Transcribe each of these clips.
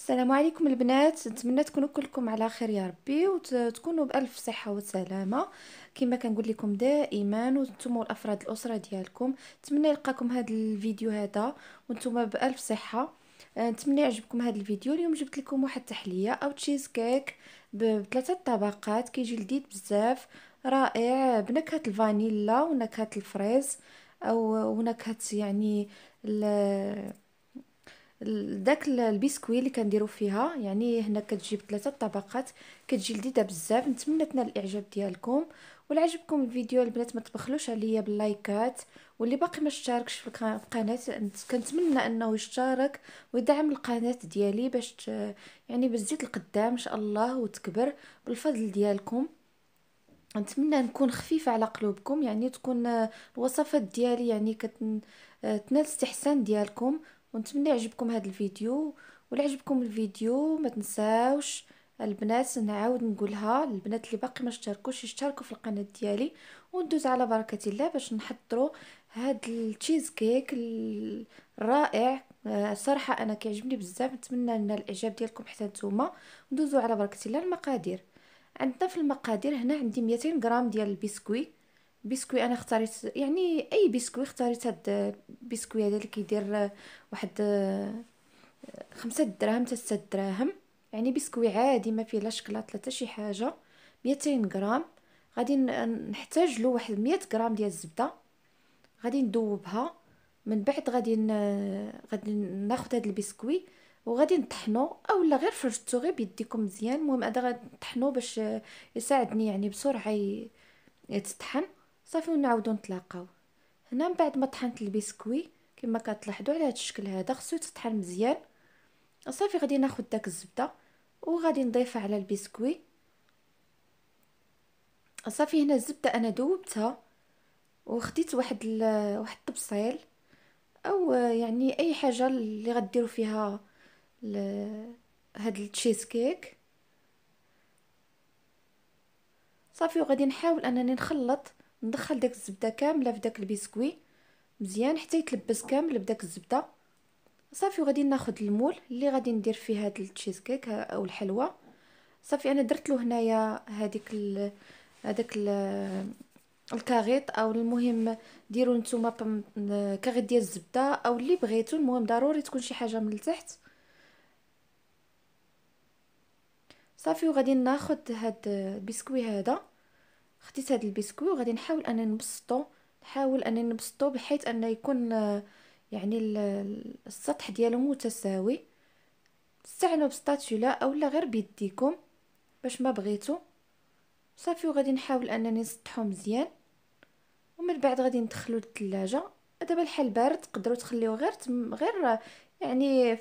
السلام عليكم البنات نتمنى تكونوا كلكم على خير يا ربي وتكونوا بالف صحه وسلامه كما كنقول لكم دائما وانتم والافراد الاسره ديالكم نتمنى يلقاكم هذا الفيديو هذا وانتم بالف صحه آه، نتمنى يعجبكم هذا الفيديو اليوم جبت لكم واحد التحليه او تشيز كيك بثلاثه طبقات كيجي لذيذ بزاف رائع بنكهه الفانيلا ونكهه الفريز او ونكهه يعني داك البسكوي اللي كنديرو فيها يعني هنا كتجيب ثلاثه طبقات كتجي لذيذه بزاف نتمنى تنال الاعجاب ديالكم ولا عجبكم الفيديو البنات ما تبخلوش عليا باللايكات واللي باقي ما اشتركش في القناه كنتمنى انه يشترك ويدعم القناه ديالي باش يعني تزيد القدام ان شاء الله وتكبر بالفضل ديالكم نتمنى نكون خفيفه على قلوبكم يعني تكون الوصفات ديالي يعني كتنال استحسان ديالكم ونتمنى يعجبكم هذا الفيديو ولا عجبكم الفيديو ما تنساوش البنات نعاود نقولها البنات اللي باقي ما اشتركوش يشتركوا في القناه ديالي وندوز على بركه الله باش نحضروا هاد التشيز كيك الرائع آه، صراحه انا كيعجبني بزاف نتمنى ان الاعجاب ديالكم حتى نتوما ندوزوا على بركه الله المقادير عندنا في المقادير هنا عندي 200 غرام ديال البسكويت بسكوي انا اختاريت يعني اي بسكوي اختاريت هاد بسكوي هذا اللي كيدير واحد خمسة دراهم حتى 6 دراهم يعني بسكوي عادي ما فيه لا شكلاط لا حتى شي حاجه 200 غرام غادي نحتاج له واحد 100 غرام ديال الزبده غادي ندوبها من بعد غادي غادي ناخذ هذا البسكوي وغادي نطحنو اولا غير فرشتو غير بيديكم مزيان المهم هذا غنطحنو باش يساعدني يعني بسرعه يتطحن صافي ونعاودو نتلاقاو هنا من بعد ما طحنت البسكوي كما كتلاحظوا على هذا الشكل هذا خصو يتطحن مزيان صافي غادي ناخذ داك الزبده وغادي نضيفها على البسكوي صافي هنا الزبده انا دوبتها وخديت واحد واحد الطبسيل او يعني اي حاجه اللي غديروا فيها هاد التشيز كيك صافي وغادي نحاول انني نخلط ندخل داك الزبده كامله في داك البسكوي مزيان حتى يتلبس كامل بداك الزبده صافي وغادي ناخذ المول اللي غادي ندير فيه هاد التشيز كيك او الحلوى صافي انا درت له هنايا هذيك هذاك الكاغيط او المهم ديروا نتوما كاغيط ديال الزبده او اللي بغيتو المهم ضروري تكون شي حاجه من التحت صافي وغادي ناخذ هاد البسكوي هذا خديت هذا البسكو وغادي نحاول انني نبسطو نحاول انني نبسطو بحيث انه يكون يعني السطح ديالو متساوي استعنوا بسطاتولا اولا غير بيديكم باش ما بغيتو صافي وغادي نحاول انني نسطحو مزيان ومن بعد غادي ندخلو للثلاجه دابا الحال بارد تقدروا تخليوه غير تم غير يعني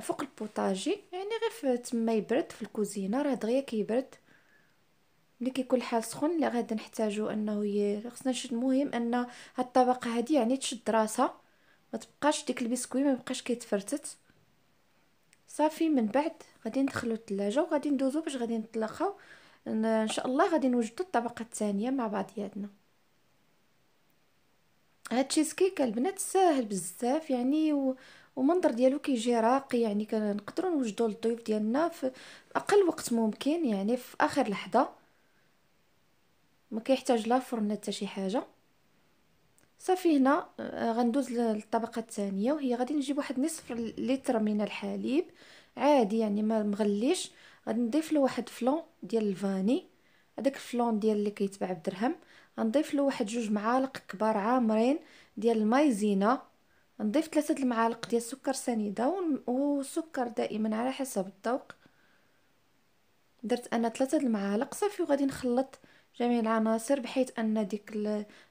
فوق البوطاجي يعني غير تما يبرد في الكوزينه راه دغيا كيبرد ملي كيكون الحال سخون لا غادي نحتاجو انه خصنا نشد المهم ان هاد الطبقه هادي يعني تشد راسها ما تبقاش ديك البسكوي ما يبقاش كيتفرتت صافي من بعد غادي ندخلو الثلاجه وغادي ندوزو باش غادي نطلقها ان شاء الله غادي نوجدو الطبقه الثانيه مع بعضياتنا هاد التشيز كيك البنات ساهل بزاف يعني و... ومنظر ديالو كيجي راقي يعني كنقدروا نوجدوا للضيوف ديالنا في اقل وقت ممكن يعني في اخر لحظه ما كيحتاج لا فرن حتى شي حاجه صافي هنا آه، غندوز للطبقه الثانيه وهي غادي نجيب واحد نصف لتر من الحليب عادي يعني ما مغليش غادي نضيف له واحد فلون ديال الفاني هذاك الفلون ديال اللي كيتباع بدرهم غنضيف له واحد جوج معالق كبار عامرين ديال المايزينا نضيف ثلاثه المعالق ديال السكر سنيده وسكر دائما على حسب الذوق درت انا ثلاثه المعالق صافي وغادي نخلط جميع العناصر بحيث ان ديك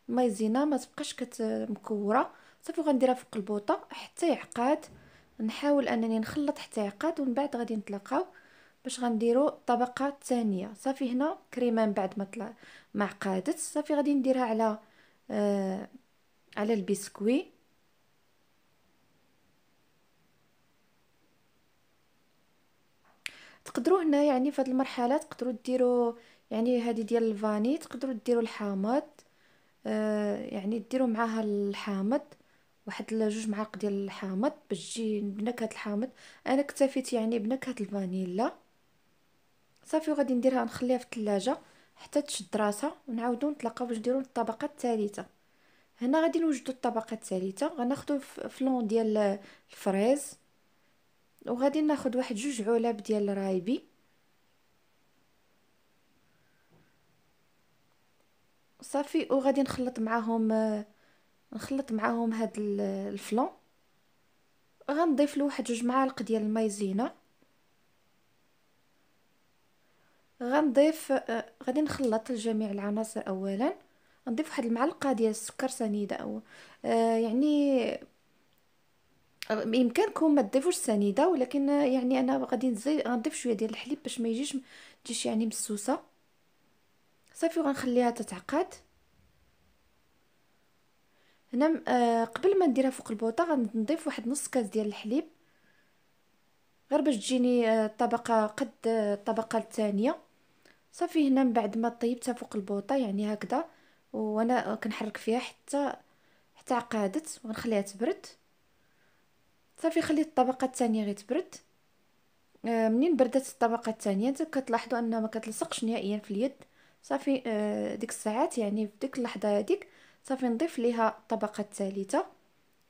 المايزينا ما تبقاش كتمكوره صافي غنديرها فوق البوطه حتى يعقد نحاول انني نخلط حتى يعقد ومن بعد غادي نطلقاو باش غنديرو الطبقه الثانيه صافي هنا كريمه من بعد ما طلع ما عقدت صافي غادي نديرها على آه على البسكوي تقدروا هنا يعني في هذه المرحله تقدروا ديروا يعني هذه ديال الفاني تقدروا ديروا الحامض آه، يعني ديروا معاها الحامض واحد جوج معالق ديال الحامض باش تجي بنكهه الحامض انا اكتفيت يعني بنكهه الفانيلا صافي وغادي نديرها نخليها في الثلاجه حتى تشد راسها ونعاودو نتلاقاو باش نديرو الطبقه الثالثه هنا غادي نوجدو الطبقه الثالثه غناخدو فلون ديال الفريز وغادي ناخد واحد جوج علب ديال رايبي صافي وغادي نخلط معاهم نخلط معاهم هاد الفلون غنضيف له واحد جوج معالق ديال المايزينا غنضيف آه، غادي نخلط الجميع العناصر اولا نضيف واحد المعلقه ديال السكر سنيده او آه، يعني بامكانكم آه، ما تضيفوش سنيده ولكن يعني انا غادي نضيف شويه ديال الحليب باش ما يجيش يعني مسوسه صافي وغنخليها تتعقد هنا آه قبل ما نديرها فوق البوطه غنضيف واحد نص كاس ديال الحليب غير باش تجيني الطبقه آه، قد آه، الطبقه الثانيه صافي هنا من بعد ما طيبتها فوق البوطه يعني هكذا وانا كنحرك فيها حتى حتى عقادت ونخليها تبرد صافي خليت الطبقه الثانيه غير تبرد آه، منين بردت الطبقه الثانيه كتلاحظوا انها ما كتلصقش نهائيا في اليد صافي آه، ديك الساعات يعني في ديك اللحظه هذيك صافي نضيف ليها الطبقه الثالثه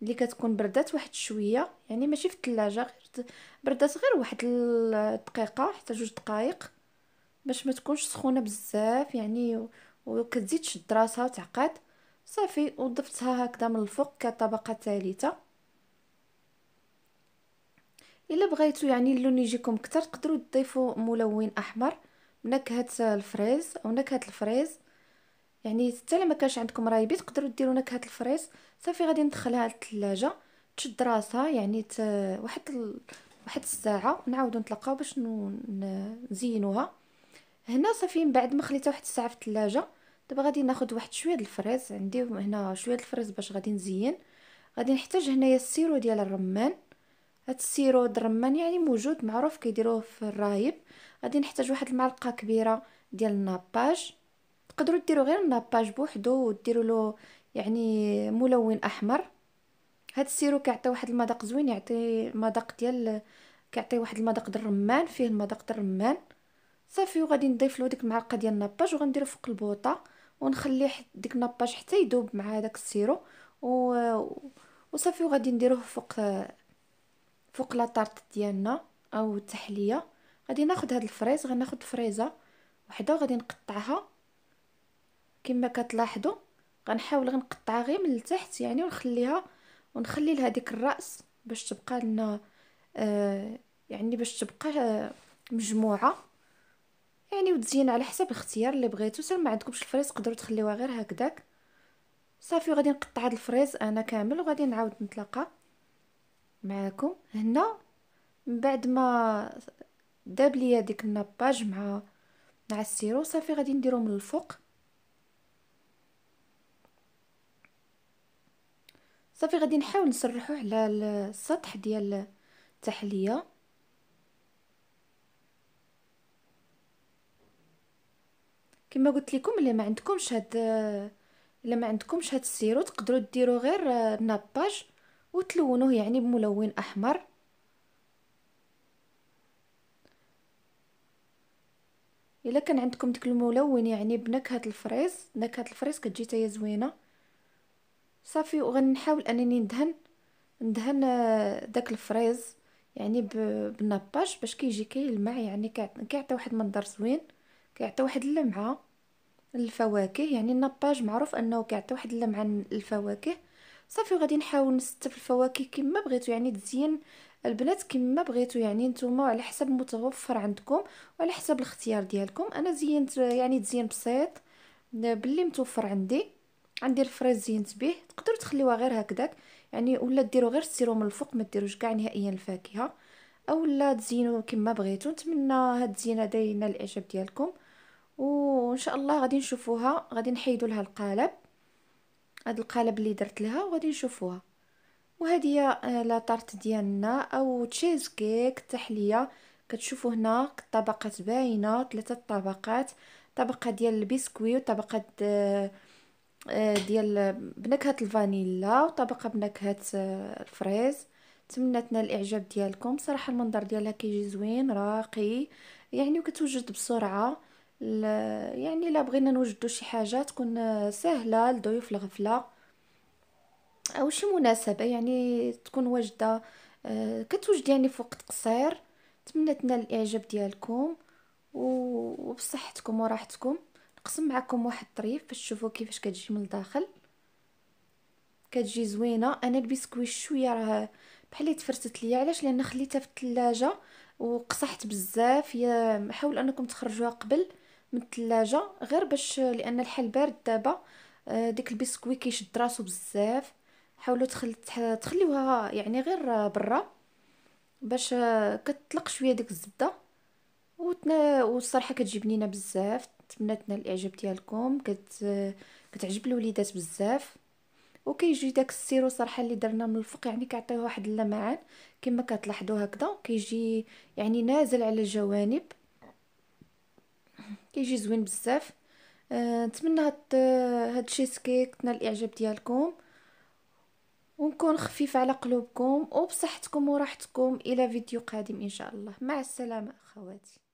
اللي كتكون بردات واحد شويه يعني ماشي في الثلاجه غير بردات غير واحد الدقيقه حتى جوج دقائق باش ما تكونش سخونه بزاف يعني وكتزيد تشد راسها وتعقد صافي وضفتها هكذا من الفوق كطبقه ثالثه الا بغيتو يعني اللون يجيكم اكثر تقدروا تضيفوا ملون احمر نكهه الفريز او نكهه الفريز يعني حتى ما كانش عندكم رايبي تقدروا ديروا نكهه الفريز صافي غادي ندخلها للثلاجه تشد راسها يعني ت... واحد ال... واحد الساعه نعاودو نتلاقاو باش نزينوها هنا صافي من بعد ما خليتها واحد الساعه في الثلاجه دابا غادي ناخذ واحد شويه الفريز عندي هنا شويه الفريز باش غادي نزين غادي نحتاج هنايا السيرو ديال الرمان هاد السيرو الرمان يعني موجود معروف كيديروه في الرايب غادي نحتاج واحد المعلقه كبيره ديال الناباج تقدروا ديروا غير الناباج بوحدو وديروا له يعني ملون احمر هاد السيرو كيعطي واحد المذاق زوين يعطي مذاق ديال كيعطي واحد المذاق ديال الرمان فيه المذاق ديال الرمان صافي وغادي نضيف له ديك المعلقه ديال الناباج وغنديرو فوق البوطه ونخلي ديك الناباج حتى يذوب مع داك السيرو و... وصافي وغادي نديروه فوق فوق لاطارط ديالنا او التحليه غادي ناخذ هذا الفريز غناخذ فريزه وحده وغادي نقطعها كما كتلاحظوا غنحاول غنقطعها غير من التحت يعني ونخليها ونخلي لها ديك الراس باش تبقى لنا آه يعني باش تبقى آه مجموعه يعني وتزين على حسب الاختيار اللي بغيتو حتى ما عندكمش الفريز تقدروا تخليوها غير هكذاك صافي وغادي نقطع هذا الفريز انا كامل وغادي نعاود نتلاقى معاكم هنا من بعد ما داب ليا ديك الناباج مع مع السيرو صافي غادي نديرو من الفوق صافي غادي نحاول نسرحو على السطح ديال التحليه كما قلت لكم الا ما عندكمش هاد الا ما عندكمش هاد السيرو تقدروا ديروا غير ناباج وتلونوه يعني بملون أحمر الا كان عندكم ديك الملون يعني بنكهه الفريز نكهه الفريز كتجي حتى زوينه صافي وغنحاول انني ندهن ندهن آه، داك الفريز يعني بالنباش باش كيجي كيلمع يعني كيعطي واحد منظر زوين كيعطي واحد اللمعه الفواكه يعني النباج معروف انه كيعطي واحد اللمعه الفواكه صافي وغادي نحاول نستف الفواكه كما بغيتو يعني تزين البنات كما بغيتو يعني نتوما على حسب متوفر عندكم وعلى حسب الاختيار ديالكم انا زينت يعني تزين بسيط باللي متوفر عندي عندي الفريز زينت به تقدروا تخليوها غير هكذاك يعني ولا ديروا غير السيرو من الفوق ما ديروش كاع نهائيا الفاكهه اولا تزينوا كما بغيتو نتمنى هاد الزينه داينه الاعجاب ديالكم وان شاء الله غادي نشوفوها غادي نحيدوا لها القالب هاد القالب اللي درت لها وغادي نشوفوها وهذه هي آه، لاطارت ديالنا او تشيز كيك تحليه كتشوفوا هنا الطبقات باينه ثلاثه طبقات طبقه ديال البسكوي وطبقه آه، آه، ديال بنكهه الفانيلا وطبقه بنكهه الفريز تمنتنا الاعجاب ديالكم صراحه المنظر ديالها كيجي زوين راقي يعني وكتوجد بسرعه يعني لا بغينا نوجدو شي حاجه تكون سهله لضيوف الغفله او شي مناسبه يعني تكون واجده آه، كتوجد يعني في وقت قصير نتمنى تنال الاعجاب ديالكم وبصحتكم وراحتكم نقسم معكم واحد الطريف باش تشوفوا كيفاش كتجي من الداخل كتجي زوينه انا البسكويت شويه راه بحال تفرست ليا علاش لان خليتها في الثلاجه وقصحت بزاف هي حاولوا انكم تخرجوها قبل من الثلاجه غير باش لان الحل بارد دابا آه، ديك البسكوي كيشد راسو بزاف حاولوا تخل... تخليوها يعني غير برا باش آه، كتطلق شويه ديك الزبده وتنا... والصراحه كتجي بنينه بزاف نتمنى تنال الاعجاب ديالكم كت... كتعجب الوليدات بزاف وكيجي داك السيرو صراحه اللي درنا من الفوق يعني كيعطيه واحد اللمعان كما كتلاحظوا هكذا كيجي يعني نازل على الجوانب كيجي زوين بزاف آه، نتمنى هاد هاد شي سكيك تنال الاعجاب ديالكم ونكون خفيف على قلوبكم وبصحتكم وراحتكم الى فيديو قادم ان شاء الله مع السلامه اخواتي